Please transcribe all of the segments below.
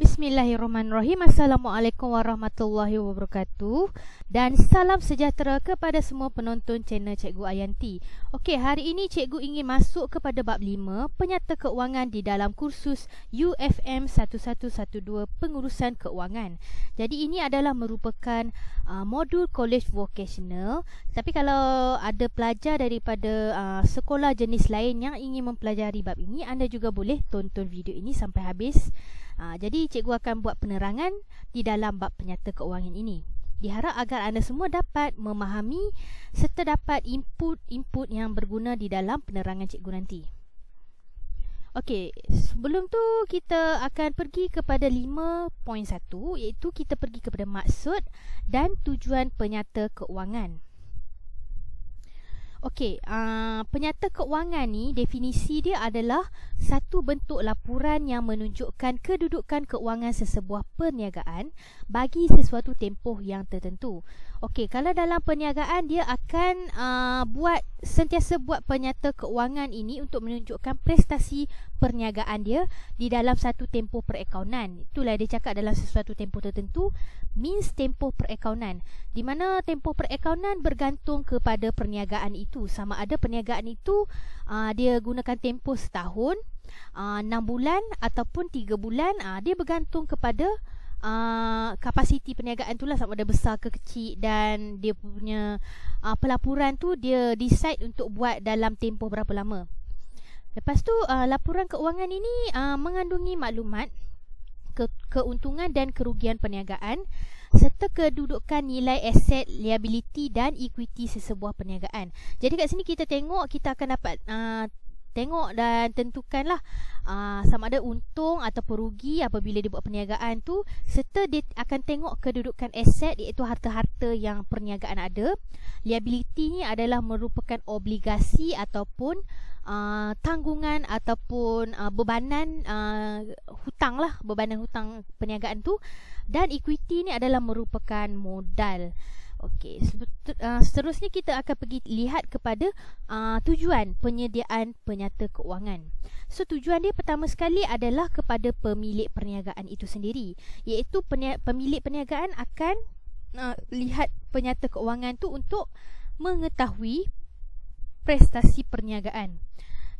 Bismillahirrahmanirrahim. Assalamualaikum warahmatullahi wabarakatuh. Dan salam sejahtera kepada semua penonton channel Cikgu Ayanti. Okey, hari ini Cikgu ingin masuk kepada bab 5, penyata keuangan di dalam kursus UFM 1112 Pengurusan Keuangan. Jadi ini adalah merupakan uh, modul College Vocational. Tapi kalau ada pelajar daripada uh, sekolah jenis lain yang ingin mempelajari bab ini, anda juga boleh tonton video ini sampai habis. Ha, jadi cikgu akan buat penerangan di dalam bab penyata keuangan ini. Diharap agar anda semua dapat memahami serta dapat input-input yang berguna di dalam penerangan cikgu nanti. Okey, sebelum tu kita akan pergi kepada 5.1 iaitu kita pergi kepada maksud dan tujuan penyata keuangan. Okey, uh, penyata keuangan ni definisi dia adalah satu bentuk laporan yang menunjukkan kedudukan keuangan sesebuah perniagaan bagi sesuatu tempoh yang tertentu. Okey, kalau dalam perniagaan dia akan uh, buat sentiasa buat penyata keuangan ini untuk menunjukkan prestasi perniagaan dia di dalam satu tempoh perakaunan. Itulah dia cakap dalam sesuatu tempoh tertentu means tempoh perakaunan. Di mana tempoh perakaunan bergantung kepada perniagaan itu. Sama ada perniagaan itu uh, dia gunakan tempoh setahun, uh, ah, 6 bulan ataupun tiga bulan. Uh, dia bergantung kepada Uh, kapasiti perniagaan tu lah sama ada besar ke kecil dan dia punya uh, pelaporan tu dia decide untuk buat dalam tempoh berapa lama Lepas tu uh, laporan keuangan ini uh, mengandungi maklumat ke- keuntungan dan kerugian perniagaan serta kedudukan nilai aset, liability dan equity sesebuah perniagaan. Jadi kat sini kita tengok kita akan dapat uh, tengok dan tentukanlah uh, ah, sama ada untung atau rugi apabila dia buat perniagaan tu serta dia akan tengok kedudukan aset iaitu harta-harta yang perniagaan ada liability ni adalah merupakan obligasi ataupun uh, tanggungan ataupun uh, bebanan uh, hutang lah bebanan hutang perniagaan tu dan equity ni adalah merupakan modal Okey, uh, seterusnya kita akan pergi lihat kepada uh, tujuan penyediaan penyata keuangan. So tujuan dia pertama sekali adalah kepada pemilik perniagaan itu sendiri, iaitu pemilik perniagaan akan uh, lihat penyata keuangan tu untuk mengetahui prestasi perniagaan.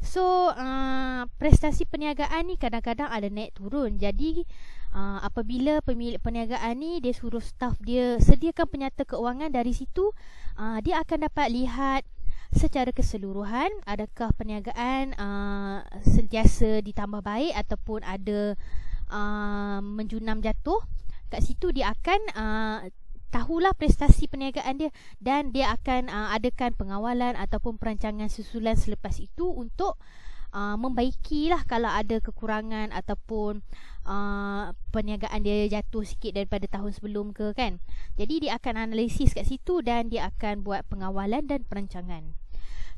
So uh, prestasi perniagaan ni kadang-kadang ada naik turun Jadi uh, apabila pemilik perniagaan ni dia suruh staff dia sediakan penyata keuangan Dari situ uh, dia akan dapat lihat secara keseluruhan Adakah perniagaan uh, sentiasa ditambah baik ataupun ada uh, menjunam jatuh Kat situ dia akan uh, tahulah prestasi perniagaan dia dan dia akan uh, adakan pengawalan ataupun perancangan susulan selepas itu untuk uh, membaikilah kalau ada kekurangan ataupun uh, perniagaan dia jatuh sikit daripada tahun sebelum ke kan. Jadi dia akan analisis kat situ dan dia akan buat pengawalan dan perancangan.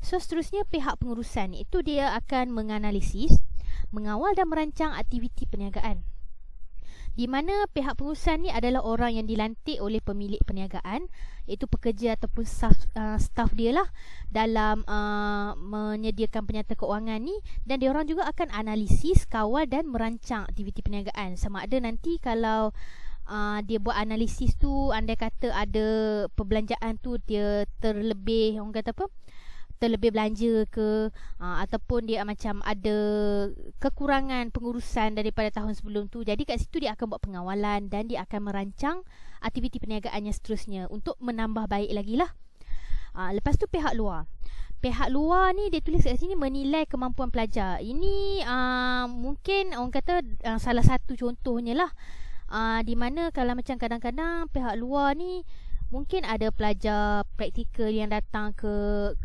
So seterusnya pihak pengurusan itu dia akan menganalisis, mengawal dan merancang aktiviti perniagaan di mana pihak pengurusan ni adalah orang yang dilantik oleh pemilik perniagaan iaitu pekerja ataupun staff, uh, staff dia lah dalam uh, menyediakan penyata keuangan ni dan dia orang juga akan analisis, kawal dan merancang aktiviti perniagaan sama ada nanti kalau uh, dia buat analisis tu andai kata ada perbelanjaan tu dia terlebih orang kata apa uh, terlebih belanja ke ha, ataupun dia macam ada kekurangan pengurusan daripada tahun sebelum tu jadi kat situ dia akan buat pengawalan dan dia akan merancang aktiviti perniagaannya seterusnya untuk menambah baik lagi lah ha, lepas tu pihak luar pihak luar ni dia tulis kat sini menilai kemampuan pelajar ini uh, mungkin orang kata uh, salah satu contohnya lah uh, di mana kalau macam kadang-kadang pihak luar ni mungkin ada pelajar praktikal yang datang ke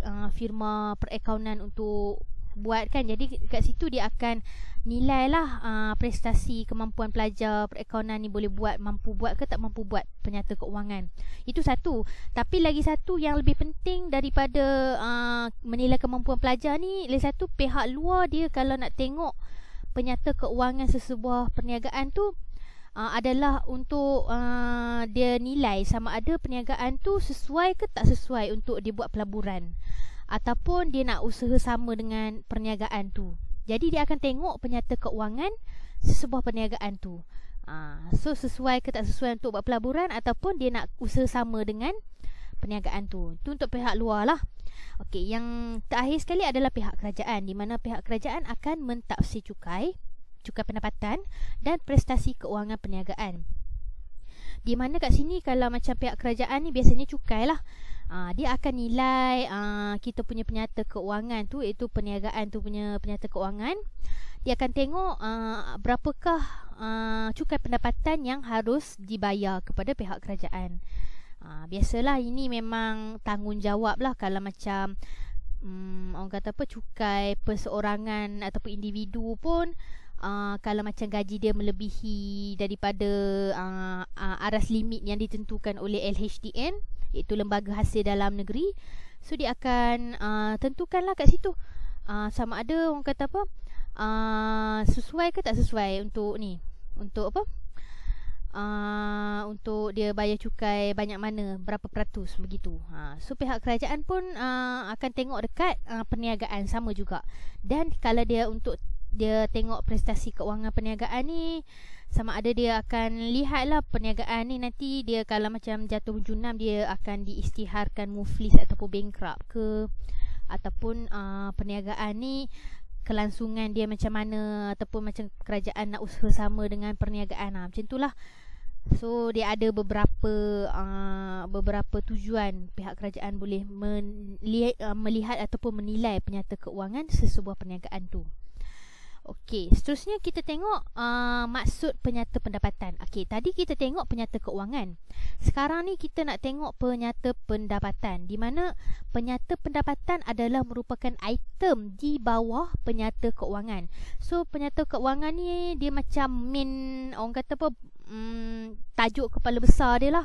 uh, firma perakaunan untuk buat kan jadi kat situ dia akan nilai lah uh, prestasi kemampuan pelajar perakaunan ni boleh buat mampu buat ke tak mampu buat penyata keuangan itu satu tapi lagi satu yang lebih penting daripada uh, menilai kemampuan pelajar ni lagi satu pihak luar dia kalau nak tengok penyata keuangan sesebuah perniagaan tu uh, adalah untuk uh, dia nilai sama ada perniagaan tu sesuai ke tak sesuai untuk dia buat pelaburan ataupun dia nak usaha sama dengan perniagaan tu. Jadi dia akan tengok penyata keuangan sebuah perniagaan tu. Uh, so sesuai ke tak sesuai untuk buat pelaburan ataupun dia nak usaha sama dengan perniagaan tu. Itu untuk pihak luar lah. Okey, yang terakhir sekali adalah pihak kerajaan di mana pihak kerajaan akan mentafsir cukai cukai pendapatan dan prestasi keuangan perniagaan. Di mana kat sini kalau macam pihak kerajaan ni biasanya cukai lah. Aa, ah, dia akan nilai aa, ah, kita punya penyata keuangan tu iaitu perniagaan tu punya penyata keuangan. Dia akan tengok aa, ah, berapakah aa, cukai pendapatan yang harus dibayar kepada pihak kerajaan. Aa, biasalah ini memang tanggungjawab lah kalau macam mm, orang kata apa cukai perseorangan ataupun individu pun uh, kalau macam gaji dia melebihi daripada uh, uh, aras limit yang ditentukan oleh LHDN iaitu lembaga hasil dalam negeri so dia akan uh, tentukanlah kat situ uh, sama ada orang kata apa uh, sesuai ke tak sesuai untuk ni untuk apa Uh, untuk dia bayar cukai banyak mana berapa peratus begitu ha so pihak kerajaan pun uh, akan tengok dekat uh, perniagaan sama juga dan kalau dia untuk dia tengok prestasi keuangan perniagaan ni sama ada dia akan lihat lah perniagaan ni nanti dia kalau macam jatuh junam dia akan diistiharkan muflis ataupun bankrupt ke ataupun uh, perniagaan ni kelangsungan dia macam mana ataupun macam kerajaan nak usaha sama dengan perniagaan lah macam itulah so dia ada beberapa uh, beberapa tujuan pihak kerajaan boleh melihat, uh, melihat ataupun menilai penyata keuangan sesebuah perniagaan tu Okey, seterusnya kita tengok uh, maksud penyata pendapatan. Okey, tadi kita tengok penyata keuangan. Sekarang ni kita nak tengok penyata pendapatan. Di mana penyata pendapatan adalah merupakan item di bawah penyata keuangan. So, penyata keuangan ni dia macam main, orang kata apa, um, tajuk kepala besar dia lah.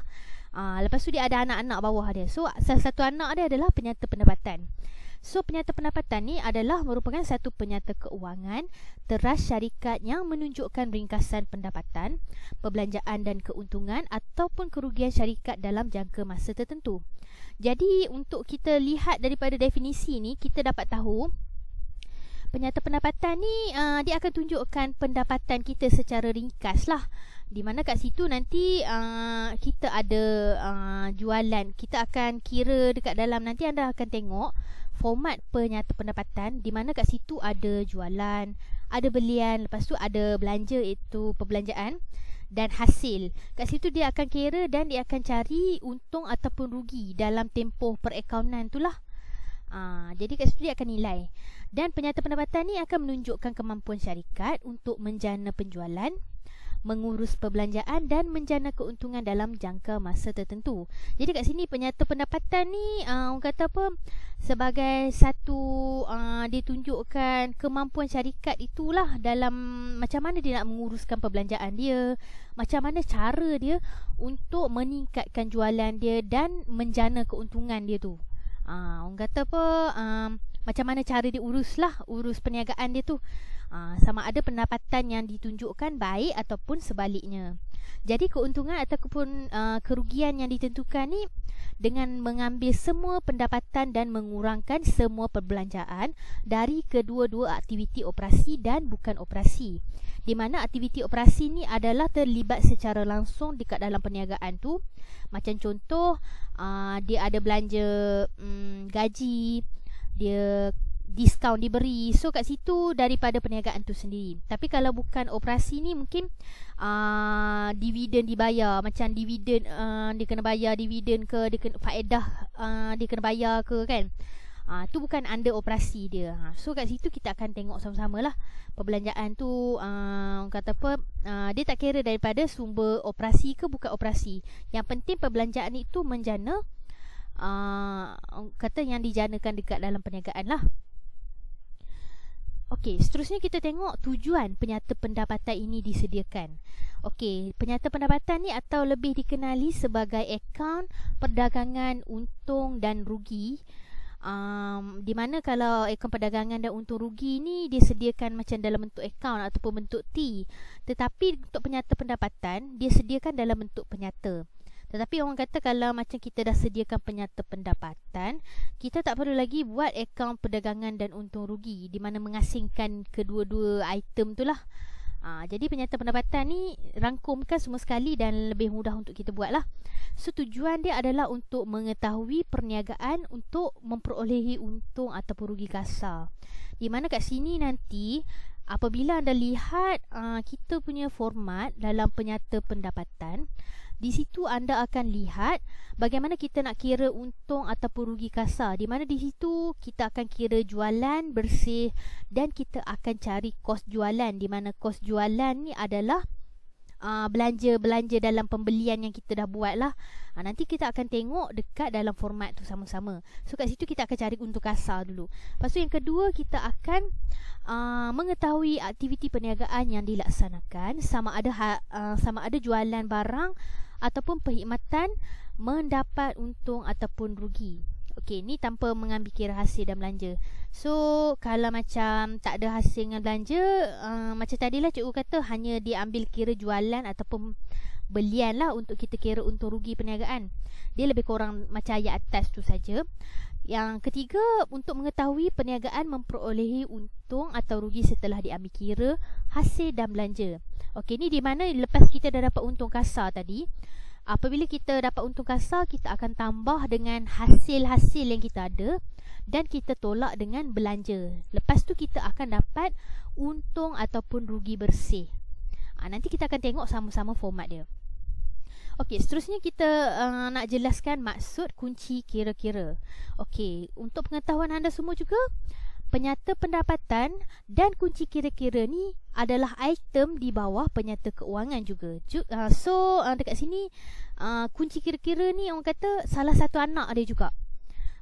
Uh, lepas tu dia ada anak-anak bawah dia. So, salah satu anak dia adalah penyata pendapatan. So penyata pendapatan ni adalah merupakan satu penyata keuangan teras syarikat yang menunjukkan ringkasan pendapatan, perbelanjaan dan keuntungan ataupun kerugian syarikat dalam jangka masa tertentu. Jadi untuk kita lihat daripada definisi ni kita dapat tahu penyata pendapatan ni uh, dia akan tunjukkan pendapatan kita secara ringkas lah di mana kat situ nanti uh, kita ada uh, jualan kita akan kira dekat dalam nanti anda akan tengok format penyata pendapatan di mana kat situ ada jualan, ada belian, lepas tu ada belanja itu perbelanjaan dan hasil. Kat situ dia akan kira dan dia akan cari untung ataupun rugi dalam tempoh perakaunan itulah. Aa, ah, jadi kat situ dia akan nilai. Dan penyata pendapatan ni akan menunjukkan kemampuan syarikat untuk menjana penjualan, mengurus perbelanjaan dan menjana keuntungan dalam jangka masa tertentu. Jadi kat sini penyata pendapatan ni uh, orang kata apa sebagai satu uh, dia kemampuan syarikat itulah dalam macam mana dia nak menguruskan perbelanjaan dia, macam mana cara dia untuk meningkatkan jualan dia dan menjana keuntungan dia tu. Ah uh, orang kata apa um, macam mana cara dia urus lah urus perniagaan dia tu ha, sama ada pendapatan yang ditunjukkan baik ataupun sebaliknya jadi keuntungan ataupun uh, kerugian yang ditentukan ni dengan mengambil semua pendapatan dan mengurangkan semua perbelanjaan dari kedua-dua aktiviti operasi dan bukan operasi. Di mana aktiviti operasi ni adalah terlibat secara langsung dekat dalam perniagaan tu. Macam contoh uh, dia ada belanja um, gaji, dia diskaun diberi so kat situ daripada perniagaan tu sendiri tapi kalau bukan operasi ni mungkin uh, dividen dibayar macam dividen uh, dia kena bayar dividen ke dia kena faedah uh, dia kena bayar ke kan Ha, tu bukan under operasi dia ha, So kat situ kita akan tengok sama-sama lah Perbelanjaan tu uh, Kata apa uh, Dia tak kira daripada sumber operasi ke bukan operasi Yang penting perbelanjaan itu menjana uh, uh, kata yang dijanakan dekat dalam perniagaan lah. Okey, seterusnya kita tengok tujuan penyata pendapatan ini disediakan. Okey, penyata pendapatan ni atau lebih dikenali sebagai akaun perdagangan untung dan rugi. Um, di mana kalau akaun perdagangan dan untung rugi ni dia sediakan macam dalam bentuk akaun ataupun bentuk T. Tetapi untuk penyata pendapatan, dia sediakan dalam bentuk penyata. Tetapi orang kata kalau macam kita dah sediakan penyata pendapatan, kita tak perlu lagi buat akaun perdagangan dan untung rugi di mana mengasingkan kedua-dua item tu lah. Ha, jadi penyata pendapatan ni rangkumkan semua sekali dan lebih mudah untuk kita buat lah. So tujuan dia adalah untuk mengetahui perniagaan untuk memperolehi untung ataupun rugi kasar. Di mana kat sini nanti apabila anda lihat uh, kita punya format dalam penyata pendapatan, di situ anda akan lihat bagaimana kita nak kira untung ataupun rugi kasar di mana di situ kita akan kira jualan bersih dan kita akan cari kos jualan di mana kos jualan ni adalah belanja-belanja ah, uh, dalam pembelian yang kita dah buat lah ha, ah, Nanti kita akan tengok dekat dalam format tu sama-sama So kat situ kita akan cari untuk kasar dulu Lepas tu yang kedua kita akan uh, mengetahui aktiviti perniagaan yang dilaksanakan Sama ada uh, sama ada jualan barang ataupun perkhidmatan mendapat untung ataupun rugi Okey, ni tanpa mengambil kira hasil dan belanja So kalau macam tak ada hasil dan belanja uh, Macam tadilah cikgu kata hanya diambil kira jualan ataupun belian lah Untuk kita kira untung rugi perniagaan Dia lebih kurang macam ayat atas tu saja. Yang ketiga untuk mengetahui perniagaan memperolehi untung atau rugi setelah diambil kira hasil dan belanja Okey, ni di mana lepas kita dah dapat untung kasar tadi apabila kita dapat untung kasar kita akan tambah dengan hasil-hasil yang kita ada dan kita tolak dengan belanja lepas tu kita akan dapat untung ataupun rugi bersih ha, nanti kita akan tengok sama-sama format dia Okey, seterusnya kita uh, nak jelaskan maksud kunci kira-kira. Okey, untuk pengetahuan anda semua juga, penyata pendapatan dan kunci kira-kira ni adalah item di bawah penyata keuangan juga. Ah, so ah, dekat sini ah, kunci kira-kira ni orang kata salah satu anak ada juga.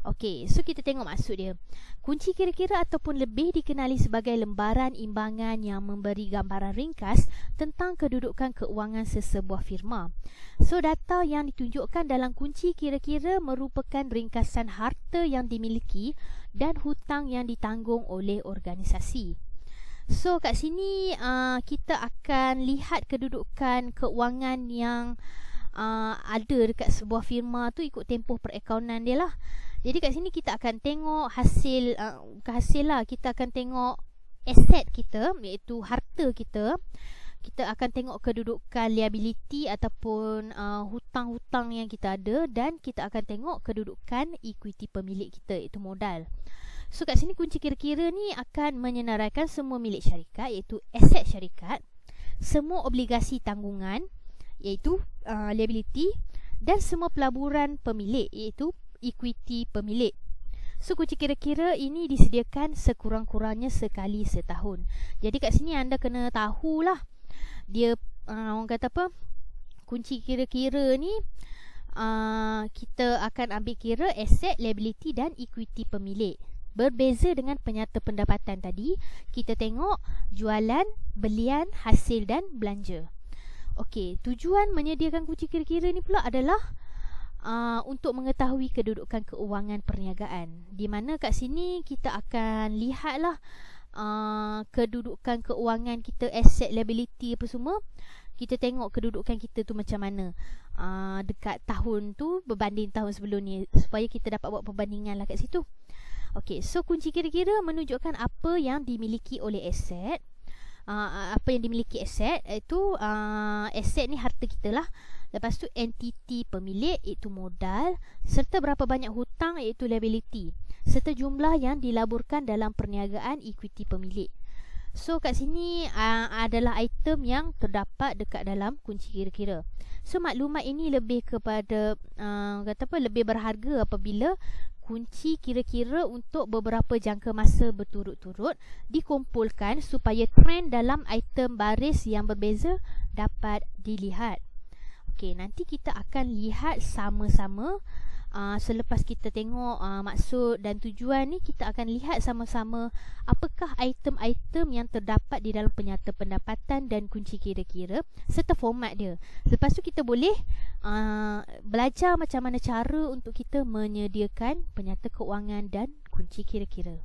Okey, so kita tengok maksud dia. Kunci kira-kira ataupun lebih dikenali sebagai lembaran imbangan yang memberi gambaran ringkas tentang kedudukan keuangan sesebuah firma. So data yang ditunjukkan dalam kunci kira-kira merupakan ringkasan harta yang dimiliki dan hutang yang ditanggung oleh organisasi. So kat sini uh, kita akan lihat kedudukan keuangan yang uh, ada dekat sebuah firma tu ikut tempoh perakaunan dia lah. Jadi kat sini kita akan tengok hasil uh, hasil lah kita akan tengok aset kita iaitu harta kita. Kita akan tengok kedudukan liability ataupun uh, hutang-hutang yang kita ada dan kita akan tengok kedudukan equity pemilik kita iaitu modal. So kat sini kunci kira-kira ni akan menyenaraikan semua milik syarikat iaitu aset syarikat, semua obligasi tanggungan iaitu uh, liability dan semua pelaburan pemilik iaitu equity pemilik. Suku kira-kira ini disediakan sekurang-kurangnya sekali setahun. Jadi kat sini anda kena tahulah dia uh, orang kata apa? Kunci kira-kira ni uh, kita akan ambil kira asset, liability dan equity pemilik. Berbeza dengan penyata pendapatan tadi, kita tengok jualan, belian, hasil dan belanja. Okey, tujuan menyediakan kunci kira-kira ni pula adalah uh, untuk mengetahui kedudukan keuangan perniagaan. Di mana kat sini kita akan lihatlah uh, kedudukan keuangan kita, asset liability apa semua. Kita tengok kedudukan kita tu macam mana uh, dekat tahun tu berbanding tahun sebelum ni supaya kita dapat buat perbandingan lah kat situ. Okey, so kunci kira-kira menunjukkan apa yang dimiliki oleh aset uh, apa yang dimiliki aset iaitu eh, uh, ah, aset ni harta kita lah lepas tu entiti pemilik iaitu modal serta berapa banyak hutang iaitu liability serta jumlah yang dilaburkan dalam perniagaan equity pemilik So kat sini uh, adalah item yang terdapat dekat dalam kunci kira-kira. So maklumat ini lebih kepada uh, kata apa lebih berharga apabila kunci kira-kira untuk beberapa jangka masa berturut-turut dikumpulkan supaya trend dalam item baris yang berbeza dapat dilihat. Okey, nanti kita akan lihat sama-sama uh, selepas kita tengok uh, maksud dan tujuan ni kita akan lihat sama-sama apakah item-item yang terdapat di dalam penyata pendapatan dan kunci kira-kira serta format dia. Lepas tu kita boleh uh, belajar macam mana cara untuk kita menyediakan penyata keuangan dan kunci kira-kira.